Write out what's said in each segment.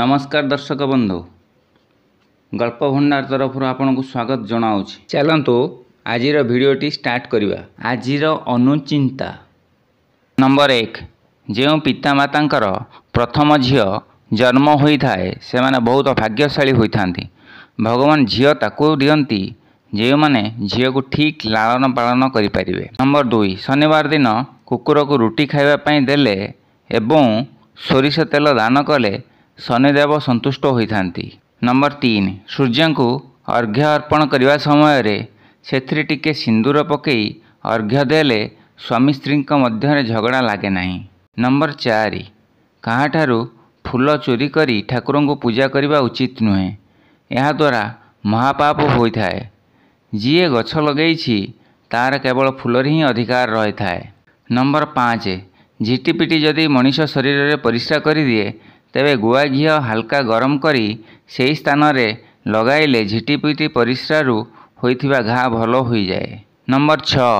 ନମସ୍କାର ଦର୍ଶକ ବନ୍ଧୁ ଗଳ୍ପ ଭଣ୍ଡାର ତରଫରୁ ଆପଣଙ୍କୁ ସ୍ୱାଗତ ଜଣାଉଛି ଚାଲନ୍ତୁ ଆଜିର ଭିଡ଼ିଓଟି ଷ୍ଟାର୍ଟ କରିବା ଆଜିର ଅନୁଚିନ୍ତା ନମ୍ବର ଏକ ଯେଉଁ ପିତାମାତାଙ୍କର ପ୍ରଥମ ଝିଅ ଜନ୍ମ ହୋଇଥାଏ ସେମାନେ ବହୁତ ଭାଗ୍ୟଶାଳୀ ହୋଇଥାନ୍ତି ଭଗବାନ ଝିଅ ତାକୁ ଦିଅନ୍ତି ଯେଉଁମାନେ ଝିଅକୁ ଠିକ୍ ଲାଳନ ପାଳନ କରିପାରିବେ ନମ୍ବର ଦୁଇ ଶନିବାର ଦିନ କୁକୁରକୁ ରୁଟି ଖାଇବା ପାଇଁ ଦେଲେ ଏବଂ ସୋରିଷ ତେଲ ଦାନ କଲେ ଶନିଦେବ ସନ୍ତୁଷ୍ଟ ହୋଇଥାନ୍ତି ନମ୍ବର ତିନି ସୂର୍ଯ୍ୟଙ୍କୁ ଅର୍ଘ୍ୟ ଅର୍ପଣ କରିବା ସମୟରେ ସେଥିରେ ଟିକେ ସିନ୍ଦୁର ପକାଇ ଅର୍ଘ୍ୟ ଦେଲେ ସ୍ୱାମୀ ସ୍ତ୍ରୀଙ୍କ ମଧ୍ୟରେ ଝଗଡ଼ା ଲାଗେ ନାହିଁ ନମ୍ବର ଚାରି କାହାଠାରୁ ଫୁଲ ଚୋରି କରି ଠାକୁରଙ୍କୁ ପୂଜା କରିବା ଉଚିତ ନୁହେଁ ଏହାଦ୍ୱାରା ମହାପାପ ହୋଇଥାଏ ଯିଏ ଗଛ ଲଗେଇଛି ତା'ର କେବଳ ଫୁଲରେ ହିଁ ଅଧିକାର ରହିଥାଏ ନମ୍ବର ପାଞ୍ଚ ଝିଟିପିଟି ଯଦି ମଣିଷ ଶରୀରରେ ପରିସ୍ରା କରିଦିଏ ତେବେ ଗୁଆ ଘିଅ ହାଲକା ଗରମ କରି ସେହି ସ୍ଥାନରେ ଲଗାଇଲେ ଝିଟିପିଟି ପରିସ୍ରାରୁ ହୋଇଥିବା ଘା ଭଲ ହୋଇଯାଏ ନମ୍ବର ଛଅ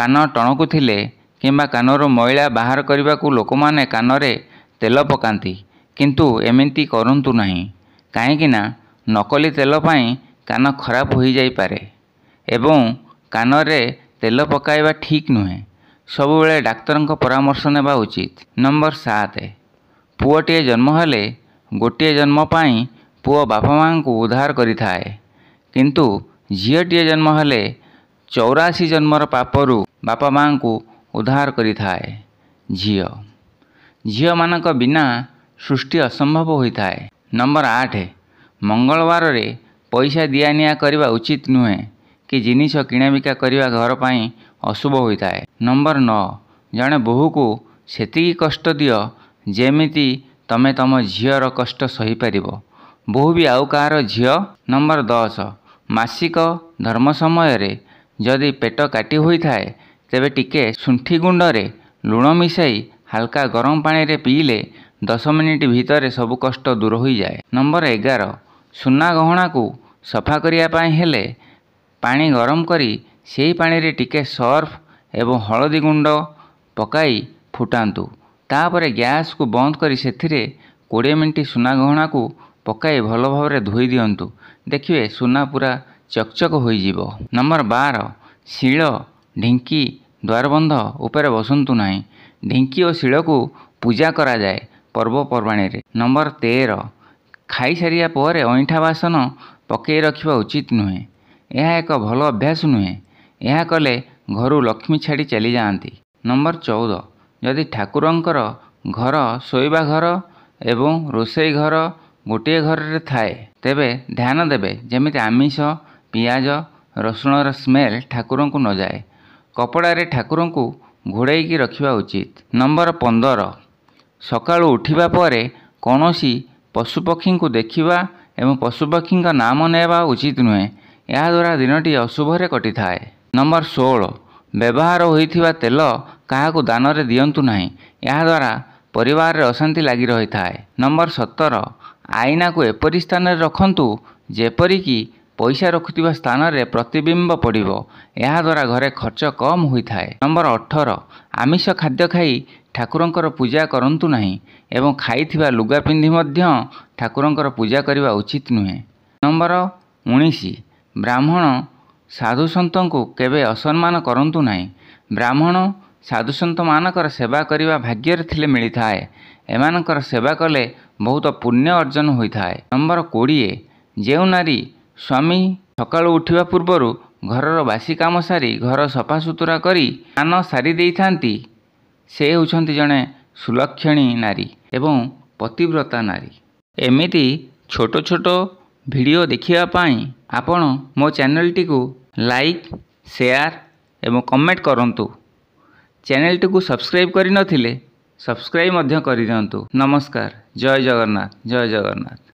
କାନ ଟଣକୁ ଥିଲେ କିମ୍ବା କାନରୁ ମଇଳା ବାହାର କରିବାକୁ ଲୋକମାନେ କାନରେ ତେଲ ପକାନ୍ତି କିନ୍ତୁ ଏମିତି କରନ୍ତୁ ନାହିଁ କାହିଁକିନା ନକଲି ତେଲ ପାଇଁ କାନ ଖରାପ ହୋଇଯାଇପାରେ ଏବଂ କାନରେ ତେଲ ପକାଇବା ଠିକ୍ ନୁହେଁ ସବୁବେଳେ ଡାକ୍ତରଙ୍କ ପରାମର୍ଶ ନେବା ଉଚିତ ନମ୍ବର ସାତ ପୁଅଟିଏ ଜନ୍ମ ହେଲେ ଗୋଟିଏ ଜନ୍ମ ପାଇଁ ପୁଅ ବାପା ମାଆଙ୍କୁ ଉଦ୍ଧାର କରିଥାଏ କିନ୍ତୁ ଝିଅଟିଏ ଜନ୍ମ ହେଲେ ଚଉରାଅଶୀ ଜନ୍ମର ପାପରୁ ବାପା ମାଆଙ୍କୁ ଉଦ୍ଧାର କରିଥାଏ ଝିଅ ଝିଅମାନଙ୍କ ବିନା ସୃଷ୍ଟି ଅସମ୍ଭବ ହୋଇଥାଏ ନମ୍ବର ଆଠ ମଙ୍ଗଳବାରରେ ପଇସା ଦିଆନିଆ କରିବା ଉଚିତ ନୁହେଁ କି ଜିନିଷ କିଣାବିକା କରିବା ଘର ପାଇଁ ଅଶୁଭ ହୋଇଥାଏ ନମ୍ବର ନଅ ଜଣେ ବୋହୂକୁ ସେତିକି କଷ୍ଟ ଦିଅ ଯେମିତି ତମେ ତମ ଝିଅର କଷ୍ଟ ସହିପାରିବ ବୋହୁ ବି ଆଉ କାହାର ଝିଅ ନମ୍ବର ଦଶ ମାସିକ ଧର୍ମ ସମୟରେ ଯଦି ପେଟ କାଟି ହୋଇଥାଏ ତେବେ ଟିକେ ଶୁଣ୍ଠି ଗୁଣ୍ଡରେ ଲୁଣ ମିଶାଇ ହାଲକା ଗରମ ପାଣିରେ ପିଇଲେ ଦଶ ମିନିଟ୍ ଭିତରେ ସବୁ କଷ୍ଟ ଦୂର ହୋଇଯାଏ ନମ୍ବର ଏଗାର ସୁନା ଗହଣାକୁ ସଫା କରିବା ପାଇଁ ହେଲେ ପାଣି ଗରମ କରି ସେହି ପାଣିରେ ଟିକେ ସର୍ଫ ଏବଂ ହଳଦୀ ଗୁଣ୍ଡ ପକାଇ ଫୁଟାନ୍ତୁ ତାପରେ ଗ୍ୟାସ୍କୁ ବନ୍ଦ କରି ସେଥିରେ କୋଡ଼ିଏ ମିନିଟ୍ ସୁନା ଗହଣାକୁ ପକାଇ ଭଲ ଭାବରେ ଧୋଇ ଦିଅନ୍ତୁ ଦେଖିବେ ସୁନା ପୁରା ଚକଚକ ହୋଇଯିବ ନମ୍ବର ବାର ଶିଳ ଢିଙ୍କି ଦ୍ୱାରବନ୍ଧ ଉପରେ ବସନ୍ତୁ ନାହିଁ ଢିଙ୍କି ଓ ଶିଳକୁ ପୂଜା କରାଯାଏ ପର୍ବପର୍ବାଣୀରେ ନମ୍ବର ତେର ଖାଇସାରିବା ପରେ ଅଇଁଠା ବାସନ ପକାଇ ରଖିବା ଉଚିତ ନୁହେଁ ଏହା ଏକ ଭଲ ଅଭ୍ୟାସ ନୁହେଁ ଏହା କଲେ ଘରୁ ଲକ୍ଷ୍ମୀ ଛାଡ଼ି ଚାଲିଯାଆନ୍ତି ନମ୍ବର ଚଉଦ ଯଦି ଠାକୁରଙ୍କର ଘର ଶୋଇବା ଘର ଏବଂ ରୋଷେଇ ଘର ଗୋଟିଏ ଘରରେ ଥାଏ ତେବେ ଧ୍ୟାନ ଦେବେ ଯେମିତି ଆମିଷ ପିଆଜ ରସୁଣର ସ୍ମେଲ୍ ଠାକୁରଙ୍କୁ ନଯାଏ କପଡ଼ାରେ ଠାକୁରଙ୍କୁ ଘୋଡ଼େଇକି ରଖିବା ଉଚିତ ନମ୍ବର ପନ୍ଦର ସକାଳୁ ଉଠିବା ପରେ କୌଣସି ପଶୁପକ୍ଷୀଙ୍କୁ ଦେଖିବା ଏବଂ ପଶୁପକ୍ଷୀଙ୍କ ନାମ ନେବା ଉଚିତ ନୁହେଁ ଏହାଦ୍ୱାରା ଦିନଟି ଅଶୁଭରେ କଟିଥାଏ ନମ୍ବର ଷୋହଳ ବ୍ୟବହାର ହୋଇଥିବା ତେଲ କାହାକୁ ଦାନରେ ଦିଅନ୍ତୁ ନାହିଁ ଏହାଦ୍ୱାରା ପରିବାରରେ ଅଶାନ୍ତି ଲାଗି ରହିଥାଏ ନମ୍ବର ସତର ଆଇନାକୁ ଏପରି ସ୍ଥାନରେ ରଖନ୍ତୁ ଯେପରିକି ପଇସା ରଖୁଥିବା ସ୍ଥାନରେ ପ୍ରତିବିମ୍ବ ପଡ଼ିବ ଏହାଦ୍ୱାରା ଘରେ ଖର୍ଚ୍ଚ କମ୍ ହୋଇଥାଏ ନମ୍ବର ଅଠର ଆମିଷ ଖାଦ୍ୟ ଖାଇ ଠାକୁରଙ୍କର ପୂଜା କରନ୍ତୁ ନାହିଁ ଏବଂ ଖାଇଥିବା ଲୁଗା ପିନ୍ଧି ମଧ୍ୟ ଠାକୁରଙ୍କର ପୂଜା କରିବା ଉଚିତ ନୁହେଁ ନମ୍ବର ଉଣେଇଶ ବ୍ରାହ୍ମଣ ସାଧୁସନ୍ତଙ୍କୁ କେବେ ଅସମ୍ମାନ କରନ୍ତୁ ନାହିଁ ବ୍ରାହ୍ମଣ ସାଧୁସନ୍ତମାନଙ୍କର ସେବା କରିବା ଭାଗ୍ୟରେ ଥିଲେ ମିଳିଥାଏ ଏମାନଙ୍କର ସେବା କଲେ ବହୁତ ପୁଣ୍ୟ ଅର୍ଜନ ହୋଇଥାଏ ନମ୍ବର କୋଡ଼ିଏ ଯେଉଁ ନାରୀ ସ୍ୱାମୀ ସକାଳୁ ଉଠିବା ପୂର୍ବରୁ ଘରର ବାସି କାମ ସାରି ଘର ସଫାସୁତୁରା କରି ସ୍ନାନ ସାରି ଦେଇଥାନ୍ତି ସେ ହେଉଛନ୍ତି ଜଣେ ସୁଲକ୍ଷଣୀ ନାରୀ ଏବଂ ପତିବ୍ରତା ନାରୀ ଏମିତି ଛୋଟ ଛୋଟ ଭିଡ଼ିଓ ଦେଖିବା ପାଇଁ ଆପଣ ମୋ ଚ୍ୟାନେଲଟିକୁ ଲାଇକ୍ ସେୟାର୍ ଏବଂ କମେଣ୍ଟ କରନ୍ତୁ ଚ୍ୟାନେଲ୍ଟିକୁ ସବସ୍କ୍ରାଇବ୍ କରିନଥିଲେ ସବସ୍କ୍ରାଇବ୍ ମଧ୍ୟ କରିଦିଅନ୍ତୁ ନମସ୍କାର ଜୟ ଜଗନ୍ନାଥ ଜୟ ଜଗନ୍ନାଥ